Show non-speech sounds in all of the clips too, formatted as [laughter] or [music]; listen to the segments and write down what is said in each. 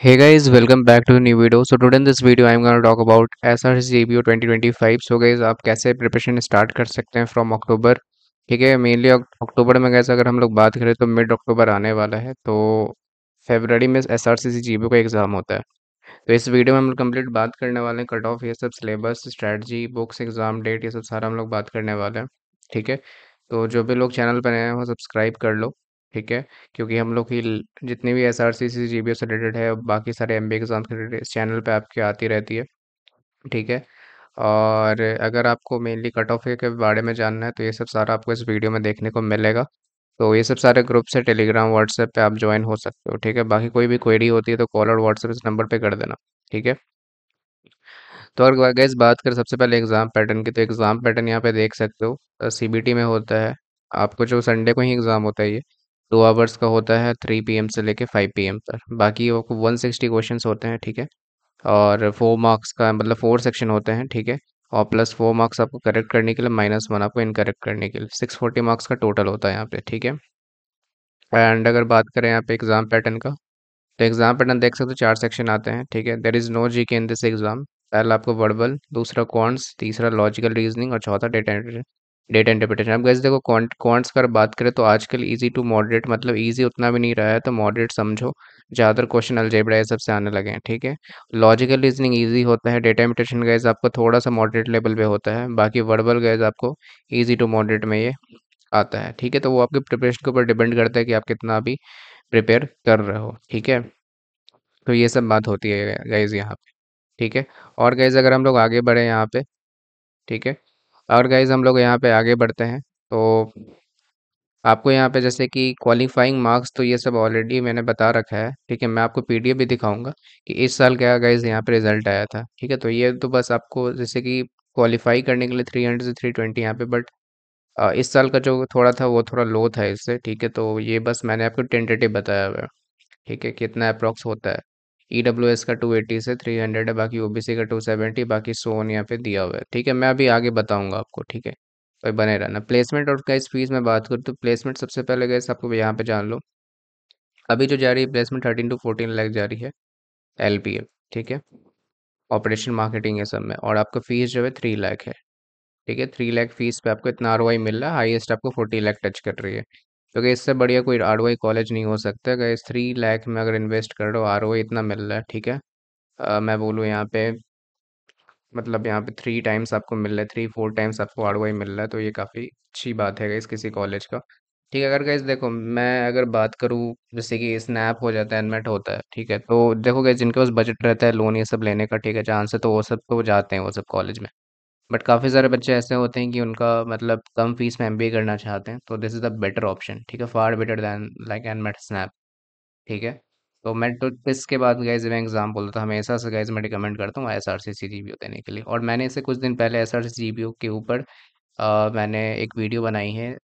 Hey guys, welcome back to a new video. So today in this video, I'm going to talk about SRC JBO 2025. So guys, आप कैसे preparation start कर सकते हैं from October ठीक है mainly अक्टूबर में कैसे अगर हम लोग बात करें तो मिड अक्टूबर आने वाला है तो फेबररी में एस आर का एग्ज़ाम होता है तो इस वीडियो में हम लोग कम्प्लीट बात करने वाले हैं कट ऑफ ये सब सिलेबस स्ट्रैटी बुक्स एग्ज़ाम डेट ये सब सारा हम लोग बात करने वाले हैं ठीक है तो जो भी लोग चैनल पर नए हैं वो सब्सक्राइब कर लो ठीक है क्योंकि हम लोग की जितनी भी S R C C G B S related है बाकी सारे एम बी एग्जाम रिलेटेड इस चैनल पे आपके आती रहती है ठीक है और अगर आपको मेनली कट ऑफ के बारे में जानना है तो ये सब सारा आपको इस वीडियो में देखने को मिलेगा तो ये सब सारे ग्रुप से टेलीग्राम व्हाट्सएप पे आप ज्वाइन हो सकते हो ठीक है बाकी कोई भी क्वेरी होती है तो कॉल और व्हाट्सएप इस नंबर पे कर देना ठीक है तो अगर गैस बात करें सबसे पहले एग्ज़ाम पैटर्न की तो एग्ज़ाम पैटर्न यहाँ पे देख सकते हो सी बी टी में होता है आपको जो संडे को ही एग्ज़ाम होता है ये टू आवर्स का होता है थ्री पी से लेके फाइव पी पर बाकी वो वन सिक्सटी क्वेश्चन होते हैं ठीक है और फोर मार्क्स का मतलब फोर सेक्शन होते हैं ठीक है और प्लस फोर मार्क्स आपको करेक्ट करने के लिए माइनस वन आपको इनकरेक्ट करने के लिए सिक्स फोर्टी मार्क्स का टोटल होता है यहाँ पे ठीक है एंड अगर बात करें यहाँ पे एग्ज़ाम पैटर्न का तो एग्ज़ाम पैटर्न देख सकते हो चार सेक्शन आते हैं ठीक है देर इज़ नो जी के इन दिस एग्ज़ाम पहला आपको वर्बल दूसरा कॉन्स तीसरा लॉजिकल रीजनिंग और चौथा डेटा एंट्री डेटा इंटरप्रिटेशन अब गैस देखो क्वांट्स पर बात करें तो आजकल इजी टू मॉडरेट मतलब इजी उतना भी नहीं रहा है तो मॉडरेट समझो ज़्यादातर क्वेश्चन अलजेबड़ा ये सबसे आने लगे हैं ठीक है लॉजिकल रीजनिंग ईजी होता है डेटा इंटरप्रिटेशन गैस आपको थोड़ा सा मॉडरेट लेवल पे होता है बाकी वर्बल गैस आपको ईजी टू मॉडरेट में ये आता है ठीक है तो वो आपके प्रिपरेशन के ऊपर डिपेंड करता है कि आप कितना अभी प्रिपेयर कर रहे हो ठीक है तो ये सब बात होती है गैज यहाँ पर ठीक है और गैज अगर हम लोग आगे बढ़े यहाँ पर ठीक है और गाइज हम लोग यहाँ पे आगे बढ़ते हैं तो आपको यहाँ पे जैसे कि क्वालिफाइंग मार्क्स तो ये सब ऑलरेडी मैंने बता रखा है ठीक है मैं आपको पी भी दिखाऊंगा कि इस साल क्या गाइज यहाँ पे रिजल्ट आया था ठीक है तो ये तो बस आपको जैसे कि क्वालिफाई करने के लिए थ्री हंड्रेड से थ्री ट्वेंटी यहाँ पे बट इस साल का जो थोड़ा था वो थोड़ा लो था इससे ठीक है तो ये बस मैंने आपको टेंटेटिव बताया हुआ है ठीक है कितना अप्रॉक्स होता है ई डब्ल्यू एस का टू एटी से थ्री हंड्रेड है बाकी ओ बी सी का टू सेवेंटी बाकी सोन यहाँ पे दिया हुआ है ठीक है मैं अभी आगे बताऊंगा आपको ठीक है तो बने रहना प्लेसमेंट और गाइस फीस में बात करूँ तो प्लेसमेंट सबसे पहले गैस आपको यहाँ पे जान लो अभी जो जा रही है placement thirteen to fourteen lakh जा रही है एल पी एल ठीक है ऑपरेशन मार्केटिंग है सब में और आपका फीस जो है थ्री लाख है ठीक है थ्री लाख फीस पे आपको इतना आर मिल रहा है हाईएस्ट आपको फोर्टी लाख टच कर रही है क्योंकि इससे बढ़िया कोई आर कॉलेज नहीं हो सकता इस थ्री लैख में अगर इन्वेस्ट कर रहे हो आर इतना मिल रहा है ठीक है आ, मैं बोलूँ यहाँ पे मतलब यहाँ पे थ्री टाइम्स आपको मिल रहा है थ्री फोर टाइम्स आपको आर मिल रहा है तो ये काफ़ी अच्छी बात है इस किसी कॉलेज का ठीक है अगर गैस देखो मैं अगर बात करूँ जैसे कि स्नैप हो जाता है एनमेट होता है ठीक है तो देखो गैस जिनके पास बजट रहता है लोन ये सब लेने का ठीक है चांस है तो वो सब तो जाते हैं वो सब कॉलेज में बट काफ़ी सारे बच्चे ऐसे होते हैं कि उनका मतलब कम फीस में एमबीए करना चाहते हैं तो this is the better option ठीक है far better than like NMAT SNAP ठीक है तो मैं तो इसके बाद गाइज मैं एग्जाम बोलता था हमेशा से गाइज मैं रिकमेंड करता हूँ S R C C G B O देने के लिए और मैंने इसे कुछ दिन पहले S R C G B O के ऊपर मैंने एक वीडियो बनाई है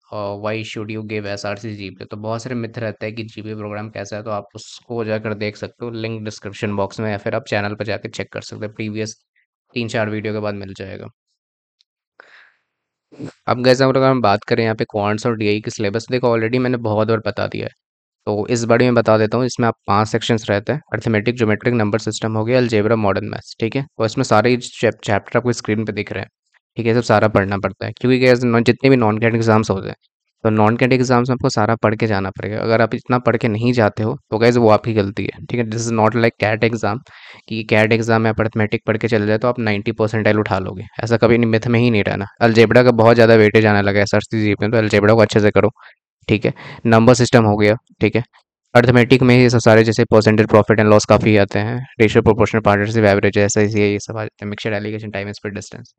why should you give S R C G B O तो बहुत सारे मित्र रहते हैं कि जी बी प्रोग्राम कैसा है तो आप उसको जाकर देख सकते हो लिंक डिस्क्रिप्शन बॉक्स में या फिर आप चैनल पर जाकर चेक कर सकते हो प्रीवियस तीन चार वीडियो के बाद मिल जाएगा अब गैस अगर हम बात करें यहाँ पे क्वांट्स और डी e के सिलेबस देखो ऑलरेडी मैंने बहुत बार बता दिया है तो इस बड़ी में बता देता हूँ इसमें आप पांच सेक्शंस रहते हैं अर्थमेटिक जोमेट्रिक नंबर सिस्टम हो गया अलजेबरा मॉडर्न मैथ्स ठीक है और इसमें सारे चैप्टर आपको स्क्रीन पर दिख रहे हैं ठीक है सब सारा पढ़ना पड़ता है क्योंकि जितने भी नॉन कैट एग्जाम्स होते हैं तो नॉन कैट एग्जाम्स में आपको सारा पढ़ के जाना पड़ेगा अगर आप इतना पढ़ के नहीं जाते हो तो गैज़ वो आपकी गलती है ठीक है this is not like CAT exam कि कैट एग्ज़ाम में आप अर्थमेटिक पढ़ के चले जाए तो आप नाइन्टी एल उठा लोगे ऐसा कभी नहीं मिथ में ही नहीं रहना अलजेबड़ा का बहुत ज़्यादा वेटेज आने लगा एस आर सी जी में तो अलजेबड़ा को अच्छे से करो ठीक है नंबर सिस्टम हो गया ठीक है अर्थमेटिक में ये सब सारे जैसे परसेंटेज प्रॉफिट एंड लॉस काफ़ी आते हैं रेशियो प्रोपोर्शनल पार्टनरशिप एवरेज ऐसा ये सब आते हैं mixed alligation time and distance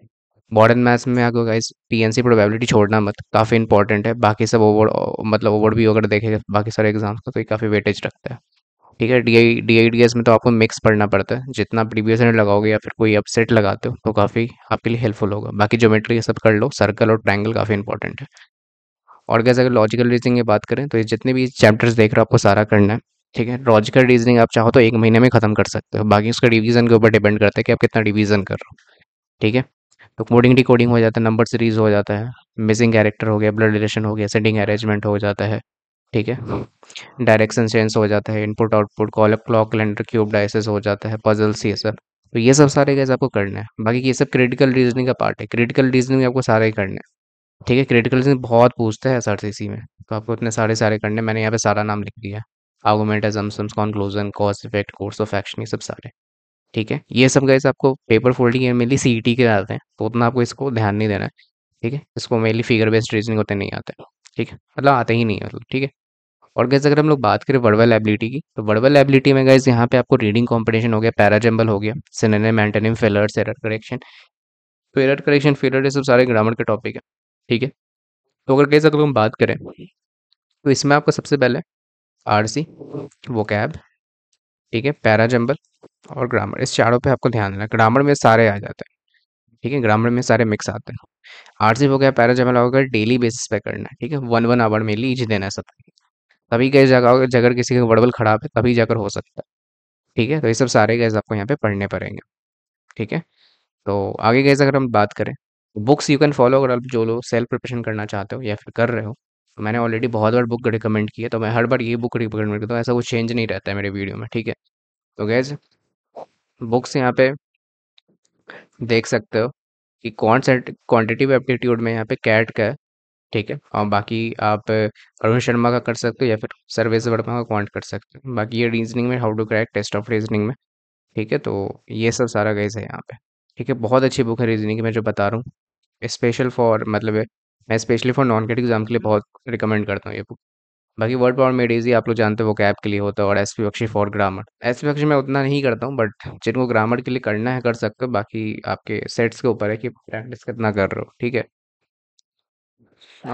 modern maths में आपको गाइस पीएनसी प्रोबेबिलिटी छोड़ना मत काफ़ी इंपॉर्टेंट है बाकी सब ओवर मतलब ओवर भी अगर देखेगा बाकी सारे एग्जाम्स का तो ये काफ़ी वेटेज रखता है ठीक है D I D I D S में तो आपको मिक्स पढ़ना पड़ता है जितना प्रीवियस ईयर लगाओगे या फिर कोई अपसेट लगाते हो तो काफ़ी आपके लिए हेल्पफुल होगा बाकी ज्योमेट्री ये सब कर लो सर्कल और ट्राइंगल काफ़ी इंपॉर्टेंट है और गैस अगर लॉजिकल रीजनिंग की बात करें तो ये जितने भी चैप्टर्स देख रहे हो आपको सारा करना है ठीक है लॉजिकल रीजनिंग आप चाहो तो एक महीने में खत्म कर सकते हो बाकी उसका डिवीजन के ऊपर डिपेंड करता है कि आप कितना डिवीजन कर रहे हो ठीक है तो कोडिंग डिकोडिंग हो जाता है नंबर सीरीज हो जाता है मिसिंग कैरेक्टर हो गया ब्लड रिलेशन हो गया सेटिंग अरेंजमेंट हो जाता है ठीक है डायरेक्शन चेंज हो जाता है input output call clock calendar cube dices हो जाता है पजल्स ये सब तो ये सब सारे गैस आपको करने हैं बाकी ये सब क्रिटिकल रीजनिंग का पार्ट है क्रिटिकल रीजनिंग आपको सारे ही करना है ठीक है क्रिटिकल रीजनिंग बहुत पूछता है एस में तो आपको इतने सारे सारे करने मैंने यहाँ पे सारा नाम लिख दिया argument assumptions conclusion cause effect course of action ये सब सारे ठीक है ये सब गैस आपको पेपर फोल्डिंग या मेनली सी e के आते हैं तो उतना आपको इसको ध्यान नहीं देना है ठीक है इसको मेनली फिगर बेस्ड रीजनिंग होते नहीं आते ठीक है मतलब आते ही नहीं मतलब ठीक है और गैस अगर हम लोग बात करें वर्बल एबिलिटी की तो वर्बल एबिलिटी में गैस यहाँ पे आपको रीडिंग कॉम्पिटिशन हो गया पैराजम्बल हो गया synonym antonym fillers error correction तो एरर करेक्शन फेलर ये सब सारे ग्रामर के टॉपिक है ठीक है तो अगर गैस अगर हम बात करें तो इसमें आपको सबसे पहले आर सी वो कैब ठीक है जम्बल और ग्रामर इस चारों पे आपको ध्यान देना ग्रामर में सारे आ जाते हैं ठीक है ग्रामर में सारे मिक्स आते हैं आर हो गया पैरा हो गया डेली बेसिस पे करना है ठीक है वन वन आवर में लीज देना है सबको तभी गए जगह जगह किसी का वर्बल खराब है तभी जाकर हो सकता है ठीक है तो ये सब सारे गैस आपको यहाँ पे पढ़ने पड़ेंगे ठीक है तो आगे गैस अगर हम बात करें बुक्स यू कैन फॉलो अगर आप जो लोग सेल्फ प्रिपरेशन करना चाहते हो या फिर कर रहे हो तो मैंने ऑलरेडी बहुत बार बुक रिकमेंड की है तो मैं हर बार ये बुक रिकमेंड करता हूँ ऐसा कुछ चेंज नहीं रहता है मेरे वीडियो में ठीक है तो गैज बुक्स यहाँ पे देख सकते हो कि कौन सा क्वान्टिटिव एप्टीट्यूड में यहाँ पे कैट का है ठीक है और बाकी आप अरुण शर्मा का कर सकते हो या फिर सर्वेश वर्मा का क्वांट कर सकते हो बाकी ये रीजनिंग में how to crack test of reasoning में ठीक है तो ये सब सारा गैज है यहाँ पे ठीक है बहुत अच्छी बुक है रीजनिंग की मैं जो बता रहा हूँ स्पेशल फॉर मतलब मैं specially for non CAT exam के लिए बहुत रिकमेंड करता हूँ ये बुक बाकी वर्ड पावर मेड इजी आप लोग जानते हो वो कैब के लिए होता है और S P Bakshi for grammar S P Bakshi मैं उतना नहीं करता हूँ बट जिनको ग्रामर के लिए करना है कर सकते हो बाकी आपके सेट्स के ऊपर है कि प्रैक्टिस कितना कर रहे हो ठीक है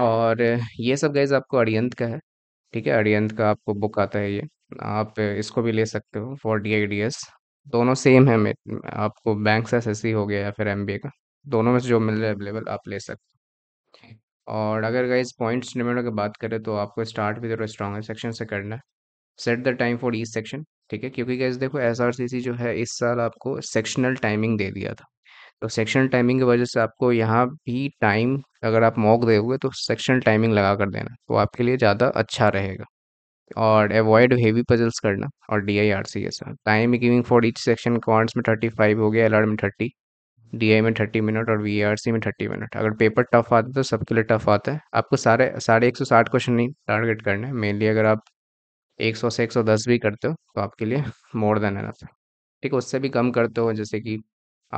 और ये सब गाइज आपको अड़ियंत का है ठीक है अड़ियंत का आपको बुक आता है ये आप इसको भी ले सकते हो for D I D S दोनों सेम है आपको बैंक से एस एस सी हो गया या फिर एम बी ए का दोनों में से जो मिल रहा है अवेलेबल आप ले सकते हो और अगर गाइज पॉइंट्स निमेंटों की बात करें तो आपको स्टार्ट भी जरूर स्ट्रॉगर सेक्शन से करना है set the time for each section ठीक है क्योंकि गाइज देखो एस आर सी सी जो है इस साल आपको सेक्शनल टाइमिंग दे दिया था तो सेक्शनल टाइमिंग की वजह से आपको यहाँ भी टाइम अगर आप मॉक दोगे तो सेक्शनल टाइमिंग लगा कर देना तो आपके लिए ज़्यादा अच्छा रहेगा और अवॉइड हेवी पजल्स करना और डी आई आर सी के साथ time giving for each section quants में थर्टी फाइव हो गया आर में थर्टी डी में थर्टी मिनट और वी में थर्टी मिनट अगर पेपर टफ आता है तो सबके लिए टफ आता है आपको सारे साढ़े एक सौ साठ क्वेश्चन नहीं टारगेट करना है मेनली अगर आप एक सौ से एक सौ दस भी करते हो तो आपके लिए मोर देन है ना ठीक है उससे भी कम करते हो जैसे कि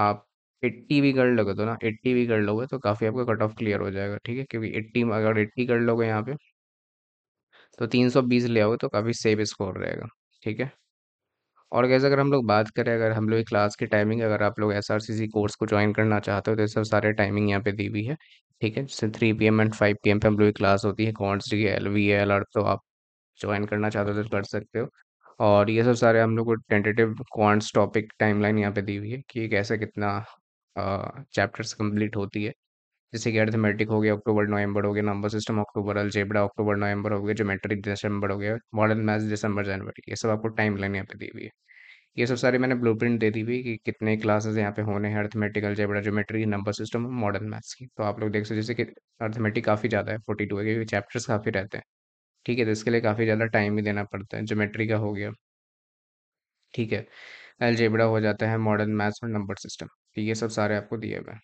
आप एट्टी भी कर लोगे तो ना एट्टी भी कर लोगे तो काफ़ी आपका कट ऑफ क्लियर हो जाएगा ठीक है क्योंकि एट्टी अगर एट्टी कर लोगे यहाँ पे तो तीन सौ बीस ले आओगे तो काफ़ी सेफ स्कोर रहेगा ठीक है और गैस अगर हम लोग बात करें अगर हम लोग क्लास की टाइमिंग अगर आप लोग एस कोर्स को ज्वाइन करना चाहते हो तो सब सारे टाइमिंग यहाँ पे दी हुई है ठीक है जैसे three P M and five P M पे हम लोग की क्लास होती है quants D L V L R तो आप ज्वाइन करना चाहते हो तो कर सकते हो और ये सब सारे हम लोग को टेंटेटिव क्वांट्स टॉपिक टाइमलाइन यहाँ पे दी हुई है कि कैसे कितना चैप्टर्स कंप्लीट होती है जैसे कि अर्थमेटिक हो गया अक्टूबर नवंबर हो गया नंबर सिस्टम अक्टूबर अलजेबड़ा अक्टूबर नवंबर हो गया जोमेट्रिक दिसंबर हो गया मॉडर्न मैथ्स दिसंबर जनवरी ये सब आपको टाइम लाइन यहाँ पे दी हुई है ये सब सारे मैंने ब्लू दे दी हुई कि कितने क्लासेस यहाँ पे होने हैं arithmetic algebra geometry number system modern maths की तो आप लोग देख सकते जैसे कि अर्थमेटिक काफ़ी ज़्यादा है फोर्टी टू है क्योंकि चैप्टर्स काफ़ी रहते हैं ठीक है तो इसके लिए काफ़ी ज़्यादा टाइम भी देना पड़ता है जोमेट्री का हो गया ठीक है एलजेबड़ा हो जाता है मॉडर्न मैथ्स और नंबर सिस्टम ये सब सारे आपको दिए हुए हैं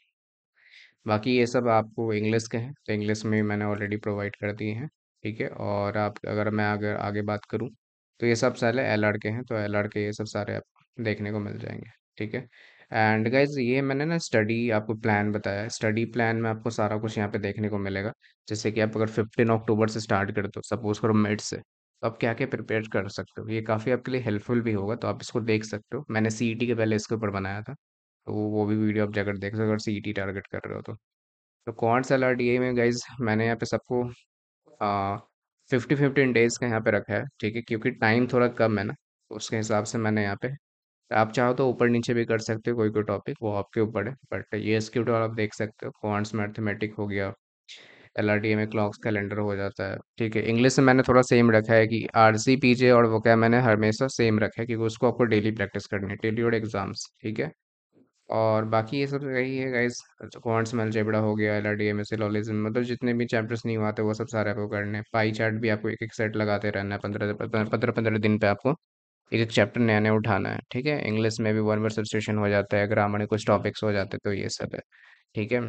बाकी ये सब आपको इंग्लिश के हैं तो इंग्लिश में मैंने ऑलरेडी प्रोवाइड कर दिए हैं ठीक है और आप अगर मैं अगर आगे बात करूँ तो ये सब सारे एल के हैं तो एल के ये सब सारे आपको देखने को मिल जाएंगे ठीक है एंड गाइज ये मैंने ना स्टडी आपको प्लान बताया स्टडी प्लान में आपको सारा कुछ यहाँ पे देखने को मिलेगा जैसे कि आप अगर फिफ्टीन अक्टूबर से स्टार्ट कर दो सपोज करो मिड से तो आप क्या क्या प्रिपेयर कर सकते हो ये काफ़ी आपके लिए हेल्पफुल भी होगा तो आप इसको देख सकते हो मैंने सी e के पहले इसके ऊपर बनाया था तो वो भी वीडियो आप जाकर देख सकते हो अगर सी ई टारगेट कर रहे हो तो तो क्वांट्स एल में गाइज मैंने यहाँ पे सबको फिफ्टी फिफ्टीन डेज़ का यहाँ पे रखा है ठीक है क्योंकि टाइम थोड़ा कम है ना तो उसके हिसाब से मैंने यहाँ पे आप चाहो तो ऊपर नीचे भी कर सकते हो कोई कोई टॉपिक वो आपके ऊपर है बट ये स्क्रिप्ट आप देख सकते हो क्वांट्स मैथमेटिक हो गया एल आर डी में क्लॉक्स कैलेंडर हो जाता है ठीक है इंग्लिश में मैंने थोड़ा सेम रखा है कि आर सी पी जे और वो क्या मैंने हमेशा सेम रखा है क्योंकि उसको आपको डेली प्रैक्टिस करनी है डेली और एग्जाम्स ठीक है और बाकी ये सब यही है गाइस क्वांट स्मेल जेबड़ा हो गया L R D M S एलोलिज्म मतलब जितने भी चैप्टर्स नहीं हुआ थे वो सब सारे आपको करने हैं पाई चार्ट भी आपको एक एक सेट लगाते रहना है पंद्रह पंद्रह पंद्रह दिन पे आपको एक एक चैप्टर नया नया उठाना है ठीक है इंग्लिश में भी वन वर्ड सब्सिट्यूशन हो जाता है ग्रामर में कुछ टॉपिक्स हो जाते तो ये सब है ठीक है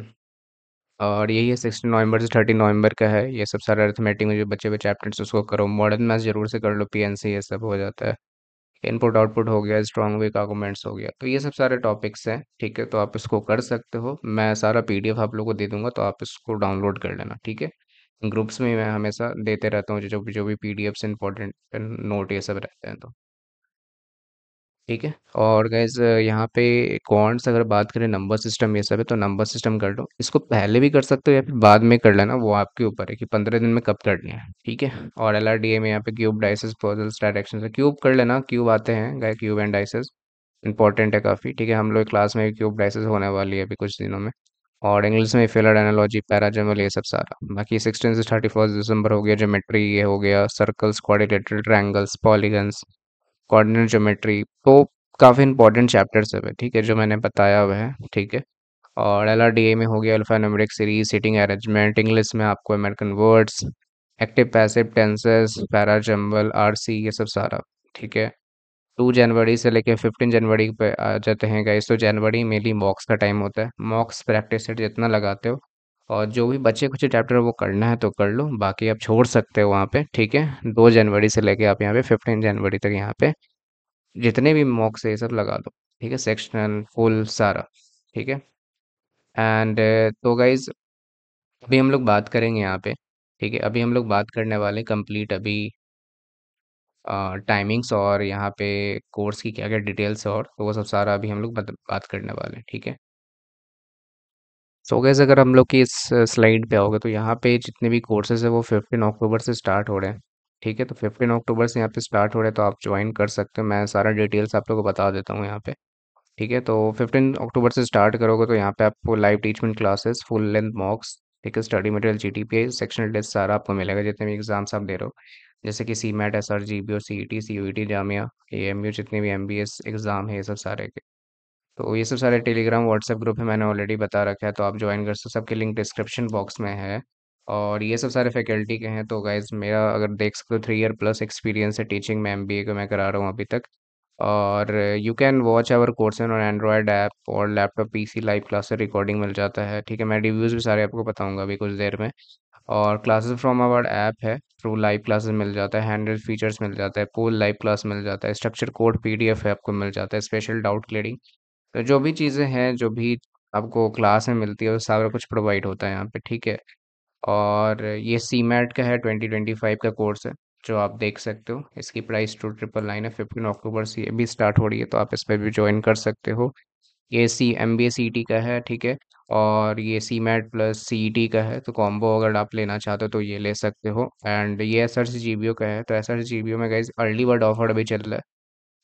और यही है सिक्सटीन नवंबर से थर्टीन नवंबर का है ये सब सारा अर्थमेटिक में जो बच्चे बच्चे चैप्टर्स उसको करो मॉडर्न मैथ्स जरूर से कर लो पी एन सी ये सब हो जाता है इनपुट आउटपुट हो गया स्ट्रॉन्ग वीक आर्गूमेंट्स हो गया तो ये सब सारे टॉपिक्स हैं ठीक है तो आप इसको कर सकते हो मैं सारा पीडीएफ आप लोगों को दे दूंगा तो आप इसको डाउनलोड कर लेना ठीक है ग्रुप्स में मैं हमेशा देते रहता हूँ जो जो भी P D Fs important note ये सब रहते हैं तो ठीक है और गैस यहाँ पे कॉर्नस अगर बात करें नंबर सिस्टम ये सब है तो नंबर सिस्टम कर लो इसको पहले भी कर सकते हो या फिर बाद में कर लेना वो आपके ऊपर है कि पंद्रह दिन में कब करनी है ठीक है और एल में यहाँ पे cube dices puzzles direction cube कर लेना क्यूब आते हैं गए क्यूब एंड डाइसेस इंपॉर्टेंट है काफ़ी ठीक है हम लोग क्लास में क्यूब डाइसेस होने वाली है अभी कुछ दिनों में और इंग्लिश में फेलर एनोलॉजी पैराजेमल ये सब सारा बाकी सिक्सटीन से थर्टी फर्स्ट दिसंबर हो गया जोमेट्री ये हो गया circles quadrilateral triangles polygons coordinate geometry तो काफ़ी इंपॉर्टेंट चैप्टर्स है ठीक है जो मैंने बताया हुआ है ठीक है और एल में हो गया numeric series seating arrangement English में आपको American words active passive tenses jumble R ये सब सारा ठीक है टू जनवरी से लेके फिफ्टीन जनवरी पे आ जाते हैं गाइस तो जनवरी मेनली मॉक्स का टाइम होता है मॉक्स प्रैक्टिस सेट जितना लगाते हो और जो भी बचे कुछ चैप्टर वो करना है तो कर लो बाकी आप छोड़ सकते हो वहाँ पे ठीक है दो जनवरी से लेके आप यहाँ पे फिफ्टीन जनवरी तक यहाँ पे जितने भी मॉक्स है ये सब लगा लो ठीक है सेक्शनल फुल सारा ठीक है एंड तो गाइज अभी हम लोग बात करेंगे यहाँ पे ठीक है अभी हम लोग बात करने वाले कंप्लीट अभी टाइमिंग्स और यहाँ पे कोर्स की क्या क्या डिटेल्स और तो वो सब सारा अभी हम लोग बात करने वाले हैं ठीक है सो so गैस अगर हम लोग की इस स्लाइड पे आओगे तो यहाँ पे जितने भी कोर्सेज है वो फिफ्टीन अक्टूबर से स्टार्ट हो रहे हैं ठीक है तो फिफ्टीन अक्टूबर से यहाँ पे स्टार्ट हो रहे हैं तो आप ज्वाइन कर सकते हो मैं सारा डिटेल्स आप लोग को बता देता हूँ यहाँ पे ठीक है तो फिफ्टीन अक्टूबर से स्टार्ट करोगे तो यहाँ पे आपको लाइव टीचमेंट क्लासेस फुल लेंथ मॉक्स ठीक है study material G T P sectional test सारा आपको मिलेगा जितने भी एग्जाम्स आप दे रहे हो जैसे कि CMAT S R G B O C E T C U E T Jamia A M U जितने भी एम बी एस एग्ज़ाम है ये सब सारे के तो ये सब सारे टेलीग्राम व्हाट्सएप ग्रुप है मैंने ऑलरेडी बता रखा है तो आप ज्वाइन कर सकते हो सबके लिंक डिस्क्रिप्शन बॉक्स में है और ये सब सारे फैकल्टी के हैं तो गाइज मेरा अगर देख सकते हो थ्री ईयर प्लस एक्सपीरियंस है टीचिंग में एम बी ए को मैं करा रहा हूँ अभी तक और you can watch our course on Android app और laptop P C live class recording मिल जाता है ठीक है मैं रिव्यूज़ भी सारे आपको बताऊंगा अभी कुछ देर में और क्लासेस फ्रॉम आवर ऐप है थ्रू लाइव क्लासेस मिल जाता है हैंडल फीचर्स मिल जाता है पूल लाइव क्लास मिल जाता है स्ट्रक्चर कोड पीडीएफ है आपको मिल जाता है स्पेशल डाउट क्लियरिंग तो जो भी चीज़ें हैं, जो भी आपको क्लास में मिलती है, वो सारा कुछ प्रोवाइड होता है यहाँ पे, ठीक है। और ये सी मैट का है, 2025 का कोर्स है, जो आप देख सकते हो। इसकी प्राइस टू ट्रिपल नाइन है, फिफ्टीन अक्टूबर से ये भी स्टार्ट हो रही है, तो आप इस पर भी ज्वाइन कर सकते हो। ये सी सी टी e का है, ठीक है, और ये CMAT plus T e का है, तो कॉम्बो अगर आप लेना चाहते हो, तो ये ले सकते हो एंड ये एस ओ का है, तो एस ओ में गाइज़ अर्ली बर्ड ऑफर अभी चल रहा है,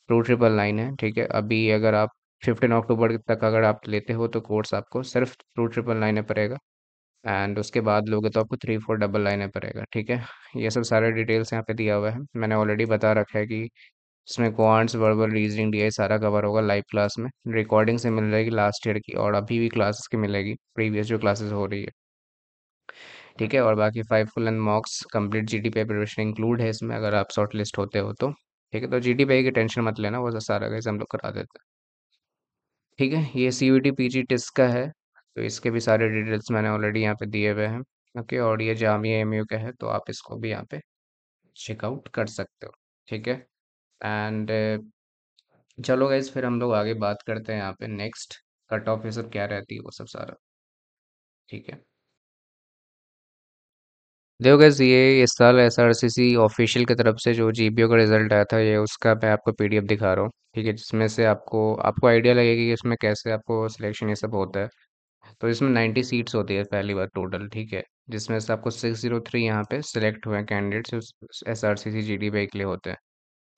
टू ट्रिपल नाइन है, ठीक है। अभी अगर आप फिफ्टीन अक्टूबर तक अगर आप लेते हो तो कोर्स आपको सिर्फ टू ट्रिपल लाइने पड़ेगा एंड उसके बाद लोगे तो आपको थ्री फोर डबल लाइने पड़ेगा ठीक है ये सब सारे डिटेल्स यहाँ पे दिया हुआ है मैंने ऑलरेडी बता रखा है कि इसमें क्वांट्स वर्बल रीजनिंग डी सारा कवर होगा लाइव क्लास में रिकॉर्डिंग से मिल जाएगी लास्ट ईयर की और अभी भी क्लासेस की मिलेगी प्रीवियस जो क्लासेस हो रही है ठीक है और बाकी five full and mocks complete G D पे प्रिपरेशन इंक्लूड है इसमें अगर आप शॉर्ट लिस्ट होते हो तो ठीक है तो जी डी पे की टेंशन मत लेना वो सारा कैसे हम लोग करा देते हैं ठीक है ये C U T P G टिस्क का है तो इसके भी सारे डिटेल्स मैंने ऑलरेडी यहाँ पे दिए हुए हैं ओके और ये जामिया एम यू का है तो आप इसको भी यहाँ पे चेकआउट कर सकते हो ठीक है एंड चलो गाइज फिर हम लोग आगे बात करते हैं यहाँ पे नेक्स्ट कट ऑफ ये सब क्या रहती है वो सब सारा ठीक है देखो गैस ये इस साल S R C C official की तरफ से जो जी बी ओ का रिजल्ट आया था ये उसका मैं आपको पी डी एफ दिखा रहा हूँ ठीक है जिसमें से आपको आपको आइडिया लगेगा कि इसमें कैसे आपको सिलेक्शन ये सब होता है तो इसमें नाइन्टी सीट्स होती है पहली बार टोटल ठीक है जिसमें से आपको सिक्स जीरो थ्री यहाँ पे सिलेक्ट हुए candidates S R C C G D के लिए होते हैं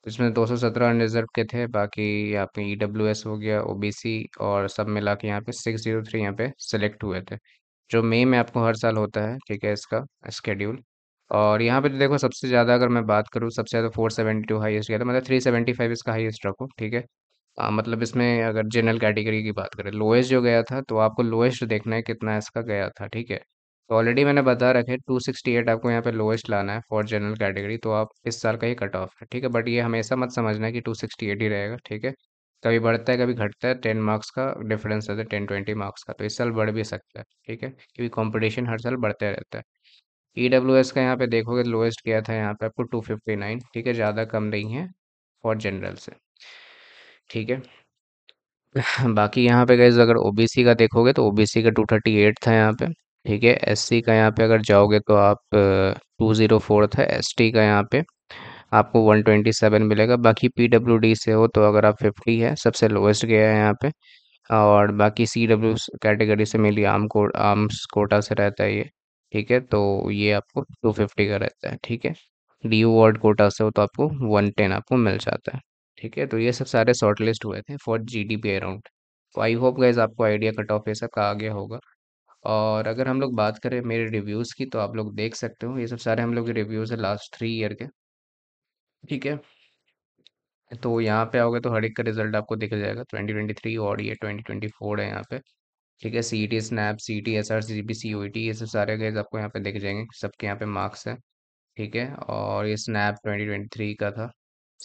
तो इसमें दो सौ सत्रह अनरिजर्व के थे बाकी यहाँ पे ई डब्ल्यू एस हो गया ओ बी सी और सब मिला के यहाँ पे सिक्स जीरो थ्री यहाँ पे सिलेक्ट हुए थे जो मई में आपको हर साल होता है ठीक है इसका स्केड्यूल और यहाँ पे तो देखो सबसे ज़्यादा अगर मैं बात करूँ सबसे ज़्यादा फोर सेवेंटी टू हाइस्ट गया था मतलब थ्री सेवेंटी फाइव इसका हाइस्ट रखो ठीक है आ, मतलब इसमें अगर जनरल कैटेगरी की बात करें लोएस्ट जो गया था तो आपको लोएस्ट देखना है कितना इसका गया था ठीक है तो ऑलरेडी मैंने बता रखे टू सिक्सटी एट आपको यहाँ पे लोएस्ट लाना है फॉर जनरल कैटेगरी तो आप इस साल का ही कट ऑफ है ठीक है बट ये हमेशा मत समझना कि टू सिक्सटी एट ही रहेगा ठीक है कभी बढ़ता है कभी घटता है टेन मार्क्स का डिफरेंस रहता है टेन ट्वेंटी मार्क्स का तो इस साल बढ़ भी सकता है ठीक है क्योंकि कॉम्पिटिशन हर साल बढ़ते रहता है ई डब्ल्यू एस का यहाँ पे देखोगे लोएस्ट तो गया था यहाँ पे आपको टू फिफ्टी नाइन ठीक है ज़्यादा कम नहीं है फॉर जनरल से ठीक है [laughs] बाकी यहाँ पे गए अगर सी का देखोगे तो सी का टू थर्टी एट था यहाँ पे ठीक है सी का यहाँ पे अगर जाओगे तो आप टू ज़ीरो फोर था टी का यहाँ पे आपको 127 मिलेगा बाकी पी से हो तो अगर आप 50 है सबसे लोएस्ट गया है यहाँ पे और बाकी सी डब्ल्यू कैटेगरी से मिली आर्म को आर्म्स कोटा से रहता है ये ठीक है तो ये आपको 250 का रहता है ठीक है डी यू वर्ड कोटा से हो तो आपको 110 आपको मिल जाता है ठीक है तो ये सब सारे शॉर्ट लिस्ट हुए थे for G D P around तो आई होप गाइज आपको आइडिया कट ऑफ ये सब का आ गया होगा और अगर हम लोग बात करें मेरे रिव्यूज़ की तो आप लोग देख सकते हो ये सब सारे हम लोग के रिव्यूज़ है लास्ट थ्री ईयर के ठीक है तो यहाँ पे आओगे तो हर एक का रिजल्ट आपको दिख जाएगा ट्वेंटी ट्वेंटी थ्री और ये ट्वेंटी ट्वेंटी फोर है यहाँ पे ठीक है C T SNAP C T S R C B C O T ये सब सारे गेज आपको यहाँ पे दिख जाएंगे सबके यहाँ पे मार्क्स हैं ठीक है और ये स्नैप ट्वेंटी ट्वेंटी थ्री का था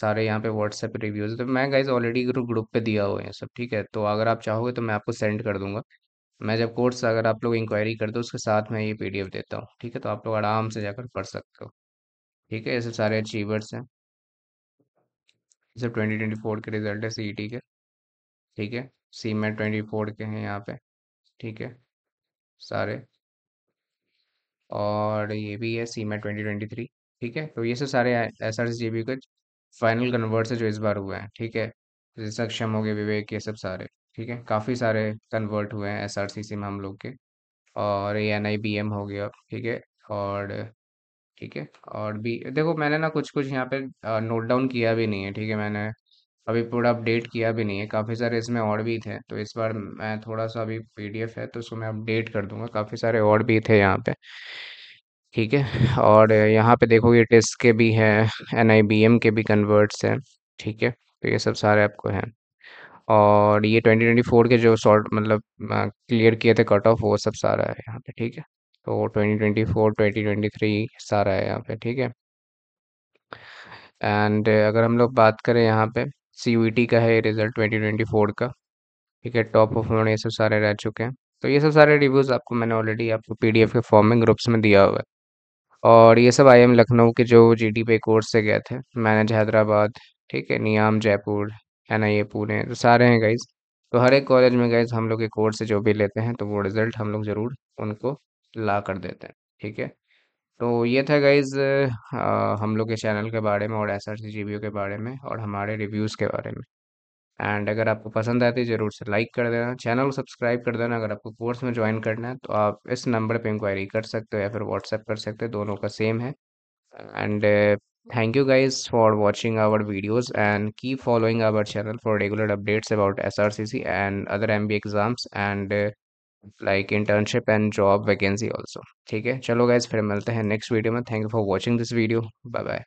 सारे यहाँ पे व्हाट्सएप रिव्यूज़ तो मैं गाइज ऑलरेडी ग्रुप ग्रुप पे दिया हुआ है सब ठीक है तो अगर आप चाहोगे तो मैं आपको सेंड कर दूंगा मैं जब कोर्स अगर आप लोग इंक्वायरी कर दो उसके साथ मैं ये पीडीएफ देता हूँ ठीक है तो आप लोग आराम से जाकर पढ़ सकते हो ठीक है ये सब सारे अचीवर्स हैं सब ट्वेंटी ट्वेंटी फोर के रिजल्ट है सी टी e के ठीक है C e MAT twenty four के हैं यहाँ पे ठीक है सारे और ये भी है C e MAT twenty twenty three ठीक है तो ये सब सारे एस आर सी बी के फाइनल कन्वर्ट है जो इस बार हुए हैं ठीक है जैसे सक्षम हो गए विवेक ये सब सारे ठीक है काफ़ी सारे कन्वर्ट हुए हैं एस आर सी सी में हम लोग के और ये एन आई बी एम हो गया ठीक है और ठीक है और भी देखो मैंने ना कुछ कुछ यहाँ पे नोट डाउन किया भी नहीं है ठीक है मैंने अभी पूरा अपडेट किया भी नहीं है काफ़ी सारे इसमें और भी थे तो इस बार मैं थोड़ा सा अभी पीडीएफ है तो उसको मैं अपडेट कर दूंगा काफ़ी सारे और भी थे यहाँ पे ठीक है और यहाँ पे देखोगे टेस्ट के भी हैं एन के भी कन्वर्ट्स हैं ठीक है तो ये सब सारे आपको हैं और ये 2024 के जो शॉर्ट मतलब क्लियर किए थे कट ऑफ वो सब सारा है यहाँ पे ठीक है तो twenty twenty four twenty twenty three सारा है यहाँ पे ठीक है एंड अगर हम लोग बात करें यहाँ पे सी का है रिजल्ट ट्वेंटी ट्वेंटी फोर का ठीक है टॉप परफॉर्मर ये सब सारे रह चुके हैं तो ये सब सारे रिव्यूज़ आपको मैंने ऑलरेडी आपको पीडीएफ के फॉर्म में ग्रुप्स में दिया हुआ है और ये सब एम लखनऊ के जो जी डी पे कोर्स से गए थे मैनेज हैदराबाद ठीक है नियाम जयपुर ए पुणे तो सारे हैं गाइज तो हर एक कॉलेज में गाइज हम लोग के कोर्स से जो भी लेते हैं तो वो रिज़ल्ट हम लोग ज़रूर उनको ला कर देते हैं ठीक है तो ये था गाइज हम लोग के चैनल के बारे में और एस आर सी के बारे में और हमारे रिव्यूज़ के बारे में एंड अगर आपको पसंद आए तो ज़रूर से लाइक कर देना चैनल को सब्सक्राइब कर देना अगर आपको कोर्स में ज्वाइन करना है तो आप इस नंबर पे इंक्वायरी कर सकते हो या फिर व्हाट्सएप कर सकते हो दोनों का सेम है and thank you guys for watching our videos and keep following our channel for regular updates about S R C C and other M B exams and like internship and job vacancy also ठीक है चलो guys फिर मिलते हैं next video में thank you for watching this video bye bye